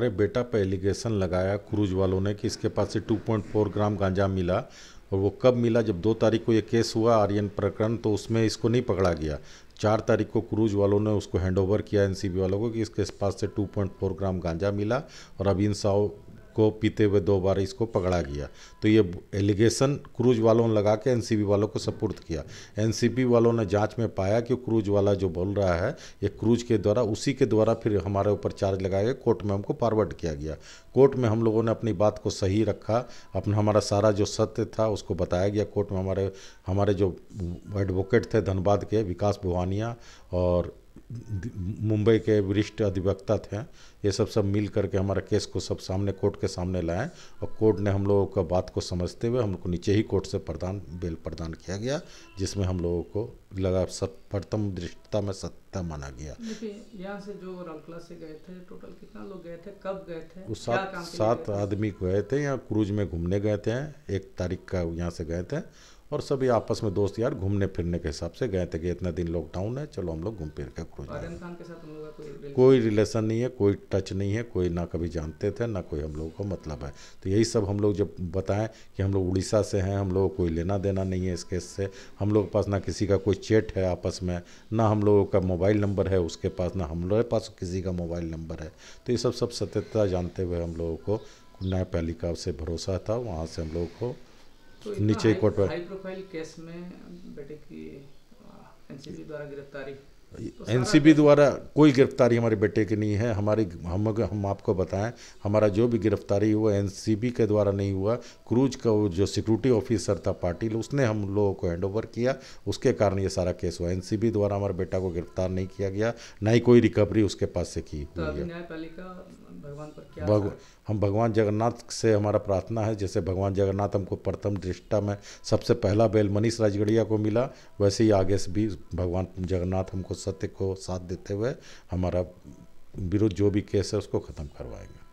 अरे बेटा पे एलिगेशन लगाया क्रूज वालों ने कि इसके पास से 2.4 ग्राम गांजा मिला और वो कब मिला जब दो तारीख को ये केस हुआ आर्यन प्रकरण तो उसमें इसको नहीं पकड़ा गया चार तारीख को क्रूज वालों ने उसको हैंड ओवर किया एनसीबी वालों को कि इसके पास से 2.4 ग्राम गांजा मिला और अब इन साव को पीते हुए दो बार इसको पकड़ा गया तो ये एलिगेशन क्रूज वालों ने लगा के एनसीबी वालों को सपोर्ट किया एनसीबी वालों ने जांच में पाया कि क्रूज वाला जो बोल रहा है ये क्रूज के द्वारा उसी के द्वारा फिर हमारे ऊपर चार्ज लगाया गया कोर्ट में हमको फॉरवर्ड किया गया कोर्ट में हम लोगों ने अपनी बात को सही रखा अपना हमारा सारा जो सत्य था उसको बताया गया कोर्ट में हमारे हमारे जो एडवोकेट थे धनबाद के विकास भवानिया और मुंबई के वरिष्ठ अधिवक्ता थे ये सब सब मिल करके हमारा केस को सब सामने कोर्ट के सामने लाए और कोर्ट ने हम लोगों का बात को समझते हुए हमको नीचे ही कोर्ट से प्रदान बेल प्रदान किया गया जिसमें हम लोगों को लगा सब प्रथम दृष्टता में सत्य माना गया यहाँ से जो रामकला से गए थे टोटल कितना लोग गए थे कब गए थे उस सात सात आदमी गए थे यहाँ क्रूज में घूमने गए थे एक तारीख का यहाँ से गए थे और सभी आपस में दोस्त यार घूमने फिरने के हिसाब से गए थे कि इतना दिन लॉकडाउन है चलो हम लोग घूम फिर के क्रूज कोई रिलेशन नहीं है कोई टच नहीं है कोई ना कभी जानते थे ना कोई हम लोगों को मतलब है तो यही सब हम लोग जब बताएं कि हम लोग उड़ीसा से हैं हम लोग कोई लेना देना नहीं है इस केस से हम लोग के पास ना किसी का कोई चेट है आपस में ना हम लोगों का मोबाइल नंबर है उसके पास ना हम लोग पास किसी का मोबाइल नंबर है तो ये सब सब सत्यता जानते हुए हम लोगों को न्यायपालिका से भरोसा था वहाँ से हम लोगों को तो नीचे हाई, कोर्ट पर हाई प्रोफाइल केस में बेटे की एनसीबी द्वारा गिरफ्तारी एनसीबी तो द्वारा कोई गिरफ्तारी हमारे बेटे की नहीं है हमारी हम हम आपको बताएं हमारा जो भी गिरफ्तारी हुआ एनसीबी के द्वारा नहीं हुआ क्रूज का जो सिक्योरिटी ऑफिसर था पाटिल उसने हम लोगों को हैंडओवर किया उसके कारण ये सारा केस हुआ एनसीबी द्वारा हमारे बेटा को गिरफ्तार नहीं किया गया ना ही कोई रिकवरी उसके पास से की तो हुई है भगवान भग, हम भगवान जगन्नाथ से हमारा प्रार्थना है जैसे भगवान जगन्नाथ हमको प्रथम दृष्टा में सबसे पहला बेल मनीष राजगढ़िया को मिला वैसे ही आगे से भी भगवान जगन्नाथ हमको सत्य को साथ देते हुए हमारा विरुद्ध जो भी केस है उसको ख़त्म करवाएंगे